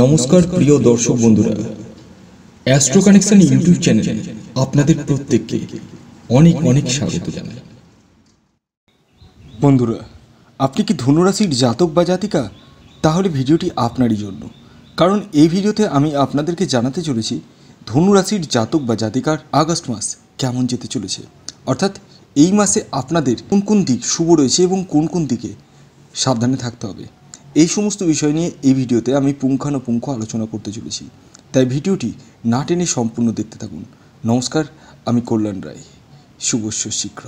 নমস্কার প্রিয় দর্শক বন্ধুরা অ্যাস্ট্রো কানেকশন ইউটিউব চ্যানেলে আপনাদের প্রত্যেককে অনেক অনেক স্বাগত জানাই বন্ধুরা আপনি কি ধনুরাশির জাতক বা জাতিকা তাহলে ভিডিওটি আপনারই জন্য কারণ এই ভিডিওতে আমি আপনাদেরকে জানাতে চলেছি ধনুরাশির জাতক বা জাতিকার আগস্ট মাস কেমন যেতে চলেছে অর্থাৎ এই মাসে আপনাদের কোন কোন দিক শুভ রয়েছে এবং কোন কোন দিকে সাবধানে থাকতে হবে এই সমস্ত বিষয় নিয়ে এই ভিডিওতে আমি পুঙ্খানুপুঙ্খ আলোচনা করতে চলেছি তাই ভিডিওটি না টেনে সম্পূর্ণ দেখতে থাকুন নমস্কার আমি কল্যাণ রায় শুভস্য শীঘ্র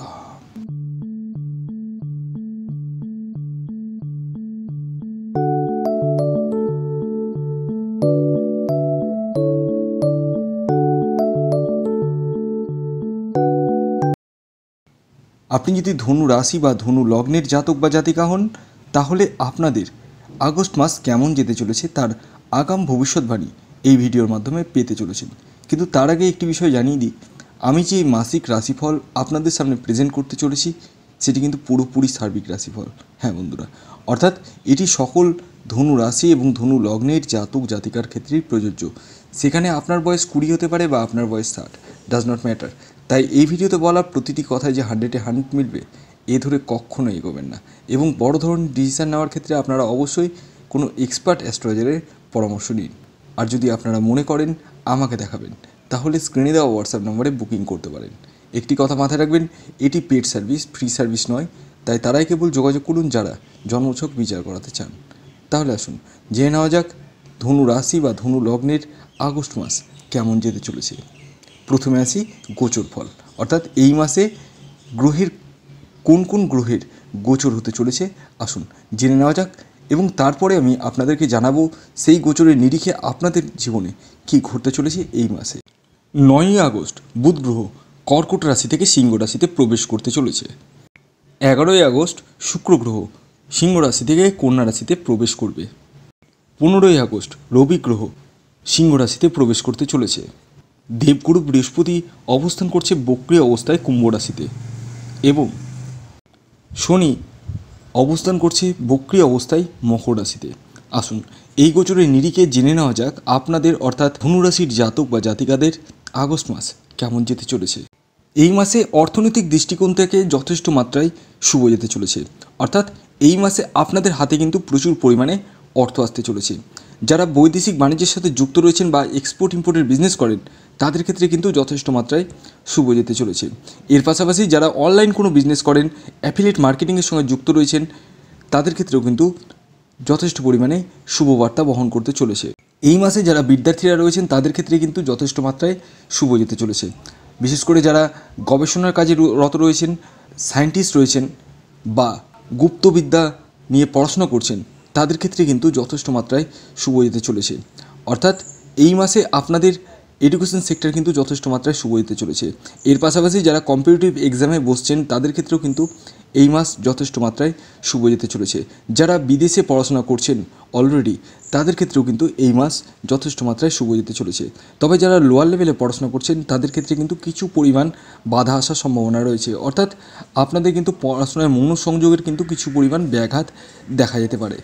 আপনি যদি ধনু রাশি বা ধনু লগ্নের জাতক বা জাতিকা হন তাহলে আপনাদের আগস্ট মাস কেমন যেতে চলেছে তার আগাম ভবিষ্যৎবাণী এই ভিডিওর মাধ্যমে পেতে চলেছেন কিন্তু তার আগে একটি বিষয় জানিয়ে দিই আমি যে মাসিক রাশিফল আপনাদের সামনে প্রেজেন্ট করতে চলেছি সেটি কিন্তু পুরোপুরি সার্বিক রাশিফল হ্যাঁ বন্ধুরা অর্থাৎ এটি সকল ধনু রাশি এবং ধনু লগ্নের জাতক জাতিকার ক্ষেত্রেই প্রযোজ্য সেখানে আপনার বয়স কুড়ি হতে পারে বা আপনার বয়স ষাট ডাজ নট ম্যাটার তাই এই ভিডিওতে বলা প্রতিটি কথায় যে হান্ড্রেডে হান্ড্রেড মিলবে এ ধরে কখনো এগোবেন না এবং বড় ধরনের ডিসিশান নেওয়ার ক্ষেত্রে আপনারা অবশ্যই কোনো এক্সপার্ট অ্যাস্ট্রোলজারের পরামর্শ নিন আর যদি আপনারা মনে করেন আমাকে দেখাবেন তাহলে স্ক্রিনে দেওয়া হোয়াটসঅ্যাপ নম্বরে বুকিং করতে পারেন একটি কথা মাথায় রাখবেন এটি পেড সার্ভিস ফ্রি সার্ভিস নয় তাই তারাই কেবল যোগাযোগ করুন যারা জন্মছক বিচার করাতে চান তাহলে আসুন জেনে নেওয়া যাক ধনু রাশি বা ধনু লগ্নের আগস্ট মাস কেমন যেতে চলেছে প্রথমে আসি গোচর ফল অর্থাৎ এই মাসে গ্রহের কোন কোন গ্রহের গোচর হতে চলেছে আসুন জেনে নেওয়া যাক এবং তারপরে আমি আপনাদেরকে জানাবো সেই গোচরের নিরিখে আপনাদের জীবনে কি ঘটতে চলেছে এই মাসে নয়ই আগস্ট বুধ গ্রহ কর্কট রাশি থেকে সিংহ রাশিতে প্রবেশ করতে চলেছে এগারোই আগস্ট শুক্র গ্রহ সিংহ রাশি থেকে কন্যা রাশিতে প্রবেশ করবে পনেরোই আগস্ট রবি গ্রহ সিংহ রাশিতে প্রবেশ করতে চলেছে দেবগুরু বৃহস্পতি অবস্থান করছে বক্রিয় অবস্থায় কুম্ভ রাশিতে এবং শনি অবস্থান করছে বক্রি অবস্থায় মকর রাশিতে আসুন এই গোচরের নিরিখে জেনে নেওয়া যাক আপনাদের অর্থাৎ ধনুরাশির জাতক বা জাতিকাদের আগস্ট মাস কেমন যেতে চলেছে এই মাসে অর্থনৈতিক দৃষ্টিকোণ থেকে যথেষ্ট মাত্রায় শুভ যেতে চলেছে অর্থাৎ এই মাসে আপনাদের হাতে কিন্তু প্রচুর পরিমাণে অর্থ আসতে চলেছে যারা বৈদেশিক বাণিজ্যের সাথে যুক্ত রয়েছেন বা এক্সপোর্ট ইম্পোর্টের বিজনেস করেন তাদের ক্ষেত্রে কিন্তু যথেষ্ট মাত্রায় শুভ যেতে চলেছে এর পাশাপাশি যারা অনলাইন কোনো বিজনেস করেন অ্যাফিলেট মার্কেটিংয়ের সঙ্গে যুক্ত রয়েছেন তাদের ক্ষেত্রেও কিন্তু যথেষ্ট পরিমাণে শুভবার্তা বহন করতে চলেছে এই মাসে যারা বিদ্যার্থীরা রয়েছেন তাদের ক্ষেত্রে কিন্তু যথেষ্ট মাত্রায় শুভ যেতে চলেছে বিশেষ করে যারা গবেষণার কাজে রত রয়েছেন সায়েন্টিস্ট রয়েছেন বা গুপ্তবিদ্যা নিয়ে পড়াশোনা করছেন তাদের ক্ষেত্রে কিন্তু যথেষ্ট মাত্রায় শুভ যেতে চলেছে অর্থাৎ এই মাসে আপনাদের এডুকেশন সেক্টর কিন্তু যথেষ্ট মাত্রায় শুভ দিতে চলেছে এর পাশাপাশি যারা কম্পিটিটিভ এক্সামে বসছেন তাদের ক্ষেত্রেও কিন্তু এই মাস যথেষ্ট মাত্রায় শুভ যেতে চলেছে যারা বিদেশে পড়াশোনা করছেন অলরেডি তাদের ক্ষেত্রেও কিন্তু এই মাস যথেষ্ট মাত্রায় শুভ যেতে চলেছে তবে যারা লোয়ার লেভেলে পড়াশোনা করছেন তাদের ক্ষেত্রে কিন্তু কিছু পরিমাণ বাধা আসার সম্ভাবনা রয়েছে অর্থাৎ আপনাদের কিন্তু পড়াশোনায় মনোসংযোগের কিন্তু কিছু পরিমাণ ব্যাঘাত দেখা যেতে পারে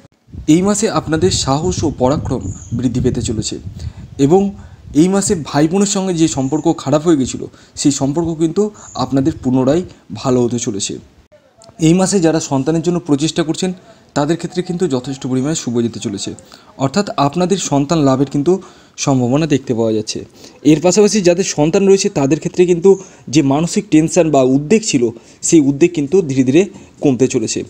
এই মাসে আপনাদের সাহস ও পরাক্রম বৃদ্ধি পেতে চলেছে এবং এই মাসে ভাই বোনের সঙ্গে যে সম্পর্ক খারাপ হয়ে গেছিলো সেই সম্পর্ক কিন্তু আপনাদের পুনরায় ভালো হতে চলেছে এই মাসে যারা সন্তানের জন্য প্রচেষ্টা করছেন তাদের ক্ষেত্রে কিন্তু যথেষ্ট পরিমাণে শুভ যেতে চলেছে অর্থাৎ আপনাদের সন্তান লাভের কিন্তু সম্ভাবনা দেখতে পাওয়া যাচ্ছে এর পাশাপাশি যাদের সন্তান রয়েছে তাদের ক্ষেত্রে কিন্তু যে মানসিক টেনশান বা উদ্বেগ ছিল সেই উদ্বেগ কিন্তু ধীরে ধীরে কমতে চলেছে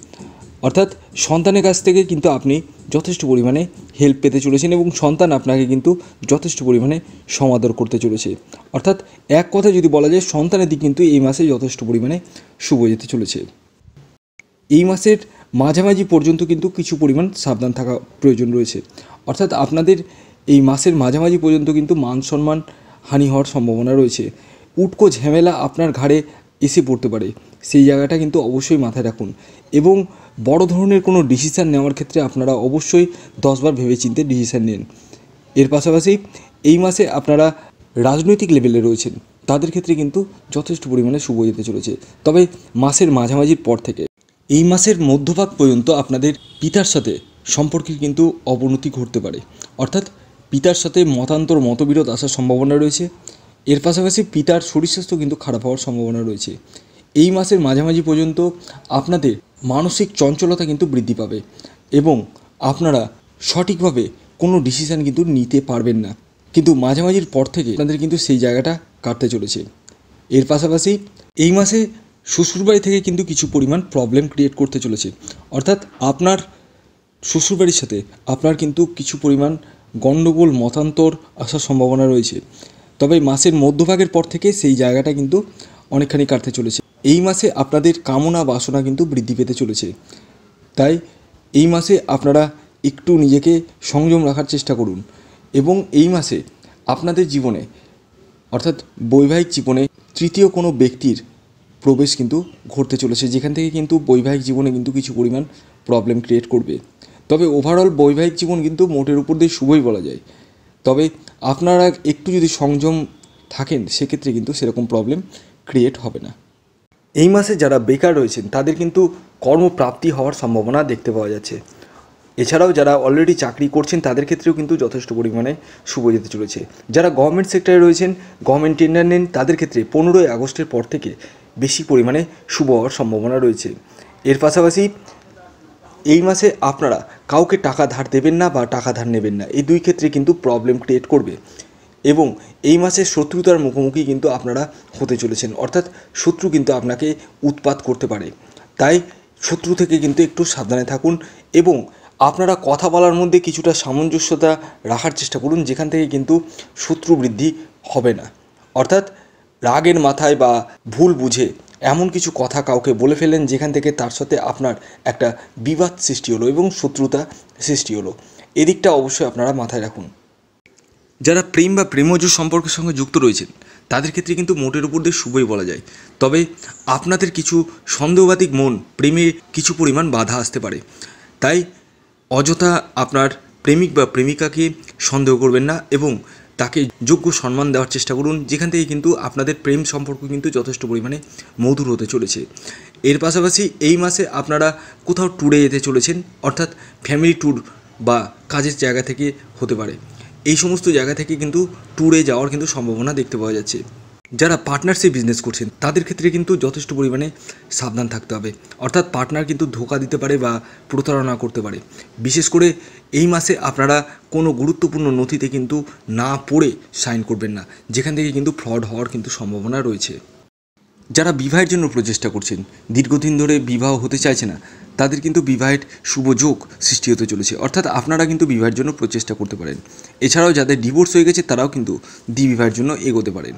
অর্থাৎ সন্তানের কাছ থেকে কিন্তু আপনি যথেষ্ট পরিমাণে হেল্প পেতে চলেছেন এবং সন্তান আপনাকে কিন্তু যথেষ্ট পরিমাণে সমাদর করতে চলেছে অর্থাৎ এক কথা যদি বলা যায় সন্তানের দিক কিন্তু এই মাসে যথেষ্ট পরিমাণে শুভ যেতে চলেছে এই মাসের মাঝামাঝি পর্যন্ত কিন্তু কিছু পরিমাণ সাবধান থাকা প্রয়োজন রয়েছে অর্থাৎ আপনাদের এই মাসের মাঝামাঝি পর্যন্ত কিন্তু মান সম্মান হানি হওয়ার সম্ভাবনা রয়েছে উটকো ঝামেলা আপনার ঘাড়ে এসে পড়তে পারে সেই জায়গাটা কিন্তু অবশ্যই মাথায় রাখুন এবং বড় ধরনের কোনো ডিসিশান নেওয়ার ক্ষেত্রে আপনারা অবশ্যই দশবার ভেবেচিন্তে ডিসিশান নিন এর পাশাপাশি এই মাসে আপনারা রাজনৈতিক লেভেলে রয়েছেন তাদের ক্ষেত্রে কিন্তু যথেষ্ট পরিমাণে শুভ যেতে চলেছে তবে মাসের মাঝামাঝির পর থেকে এই মাসের মধ্যভাগ পর্যন্ত আপনাদের পিতার সাথে সম্পর্কের কিন্তু অবনতি ঘটতে পারে অর্থাৎ পিতার সাথে মতান্তর মতবিরোধ আসার সম্ভাবনা রয়েছে এর পাশাপাশি পিতার শরীর স্বাস্থ্য কিন্তু খারাপ হওয়ার সম্ভাবনা রয়েছে এই মাসের মাঝামাঝি পর্যন্ত আপনাদের মানসিক চঞ্চলতা কিন্তু বৃদ্ধি পাবে এবং আপনারা সঠিকভাবে কোনো ডিসিশান কিন্তু নিতে পারবেন না কিন্তু মাঝামাঝির পর থেকে আপনাদের কিন্তু সেই জায়গাটা কাটতে চলেছে এর পাশাপাশি এই মাসে শ্বশুরবাড়ি থেকে কিন্তু কিছু পরিমাণ প্রবলেম ক্রিয়েট করতে চলেছে অর্থাৎ আপনার শ্বশুরবাড়ির সাথে আপনার কিন্তু কিছু পরিমাণ গণ্ডগোল মতান্তর আসার সম্ভাবনা রয়েছে তবে মাসের মধ্যভাগের পর থেকে সেই জায়গাটা কিন্তু অনেকখানি কাটতে চলেছে এই মাসে আপনাদের কামনা বাসনা কিন্তু বৃদ্ধি পেতে চলেছে তাই এই মাসে আপনারা একটু নিজেকে সংযম রাখার চেষ্টা করুন এবং এই মাসে আপনাদের জীবনে অর্থাৎ বৈবাহিক জীবনে তৃতীয় কোনো ব্যক্তির প্রবেশ কিন্তু ঘটতে চলেছে যেখান থেকে কিন্তু বৈবাহিক জীবনে কিন্তু কিছু পরিমাণ প্রবলেম ক্রিয়েট করবে তবে ওভারঅল বৈবাহিক জীবন কিন্তু মোটের উপর দিয়ে শুভই বলা যায় তবে আপনারা একটু যদি সংযম থাকেন সেক্ষেত্রে কিন্তু সেরকম প্রবলেম ক্রিয়েট হবে না এই মাসে যারা বেকার রয়েছেন তাদের কিন্তু কর্মপ্রাপ্তি হওয়ার সম্ভাবনা দেখতে পাওয়া যাচ্ছে এছাড়াও যারা অলরেডি চাকরি করছেন তাদের ক্ষেত্রেও কিন্তু যথেষ্ট পরিমাণে শুভ যেতে চলেছে যারা গভর্নমেন্ট সেক্টরে রয়েছেন গভর্নমেন্ট টেন্ডার নেন তাদের ক্ষেত্রে পনেরোই আগস্টের পর থেকে বেশি পরিমাণে শুভ হওয়ার সম্ভাবনা রয়েছে এর পাশাপাশি এই মাসে আপনারা কাউকে টাকা ধার দেবেন না বা টাকা ধার নেবেন না এই দুই ক্ষেত্রে কিন্তু প্রবলেম ক্রিয়েট করবে এবং এই মাসে শত্রুতার মুখোমুখি কিন্তু আপনারা হতে চলেছেন অর্থাৎ শত্রু কিন্তু আপনাকে উৎপাত করতে পারে তাই শত্রু থেকে কিন্তু একটু সাবধানে থাকুন এবং আপনারা কথা বলার মধ্যে কিছুটা সামঞ্জস্যতা রাখার চেষ্টা করুন যেখান থেকে কিন্তু শত্রু বৃদ্ধি হবে না অর্থাৎ রাগের মাথায় বা ভুল বুঝে এমন কিছু কথা কাউকে বলে ফেলেন যেখান থেকে তার সাথে আপনার একটা বিবাদ সৃষ্টি হলো এবং শত্রুতা সৃষ্টি হলো এদিকটা অবশ্যই আপনারা মাথায় রাখুন যারা প্রেম বা প্রেমজ সম্পর্কের সঙ্গে যুক্ত রয়েছেন তাদের ক্ষেত্রে কিন্তু মোটের উপর দিয়ে শুভই বলা যায় তবে আপনাদের কিছু সন্দেহবাতিক মন প্রেমে কিছু পরিমাণ বাধা আসতে পারে তাই অযথা আপনার প্রেমিক বা প্রেমিকাকে সন্দেহ করবেন না এবং তাকে যোগ্য সম্মান দেওয়ার চেষ্টা করুন যেখান থেকে কিন্তু আপনাদের প্রেম সম্পর্ক কিন্তু যথেষ্ট পরিমাণে মধুর হতে চলেছে এর পাশাপাশি এই মাসে আপনারা কোথাও ট্যুরে যেতে চলেছেন অর্থাৎ ফ্যামিলি ট্যুর বা কাজের জায়গা থেকে হতে পারে এই সমস্ত জায়গা থেকে কিন্তু ট্যুরে যাওয়ার কিন্তু সম্ভাবনা দেখতে পাওয়া যাচ্ছে যারা পার্টনারশিপ বিজনেস করছেন তাদের ক্ষেত্রে কিন্তু যথেষ্ট পরিমাণে সাবধান থাকতে হবে অর্থাৎ পার্টনার কিন্তু ধোকা দিতে পারে বা প্রতারণা করতে পারে বিশেষ করে এই মাসে আপনারা কোনো গুরুত্বপূর্ণ নথিতে কিন্তু না পড়ে সাইন করবেন না যেখান থেকে কিন্তু ফ্রড হওয়ার কিন্তু সম্ভাবনা রয়েছে যারা বিবাহের জন্য প্রচেষ্টা করছেন দীর্ঘদিন ধরে বিবাহ হতে চাইছে না তাদের কিন্তু বিবাহের শুভযোগ সৃষ্টি হতে চলেছে অর্থাৎ আপনারা কিন্তু বিবাহের জন্য প্রচেষ্টা করতে পারেন এছাড়াও যাদের ডিভোর্স হয়ে গেছে তারাও কিন্তু দ্বিবিবাহের জন্য এগোতে পারেন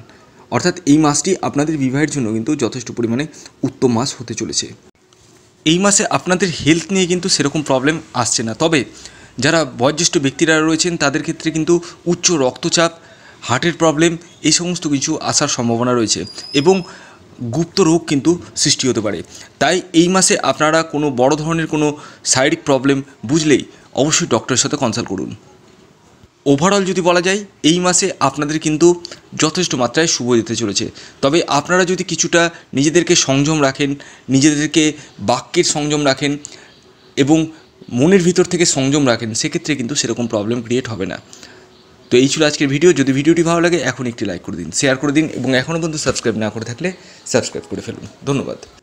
অর্থাৎ এই মাসটি আপনাদের বিবাহের জন্য কিন্তু যথেষ্ট পরিমাণে উত্তম মাস হতে চলেছে এই মাসে আপনাদের হেলথ নিয়ে কিন্তু সেরকম প্রবলেম আসছে না তবে যারা বয়োজ্যেষ্ঠ ব্যক্তিরা রয়েছেন তাদের ক্ষেত্রে কিন্তু উচ্চ রক্তচাপ হার্টের প্রবলেম এই সমস্ত কিছু আসার সম্ভাবনা রয়েছে এবং গুপ্ত রোগ কিন্তু সৃষ্টি হতে পারে তাই এই মাসে আপনারা কোনো বড় ধরনের কোনো শারীরিক প্রবলেম বুঝলেই অবশ্যই ডক্টরের সাথে কনসাল্ট করুন ওভারঅল যদি বলা যায় এই মাসে আপনাদের কিন্তু যথেষ্ট মাত্রায় শুভ যেতে চলেছে তবে আপনারা যদি কিছুটা নিজেদেরকে সংযম রাখেন নিজেদেরকে বাক্যের সংযম রাখেন এবং মনের ভিতর থেকে সংযম রাখেন সেক্ষেত্রে কিন্তু সেরকম প্রবলেম ক্রিয়েট হবে না তো এই ছিল আজকের ভিডিও যদি ভিডিওটি ভালো লাগে এখন একটি লাইক করে দিন শেয়ার করে দিন এবং এখনও পর্যন্ত সাবস্ক্রাইব না করে থাকলে সাবস্ক্রাইব করে ফেলুন ধন্যবাদ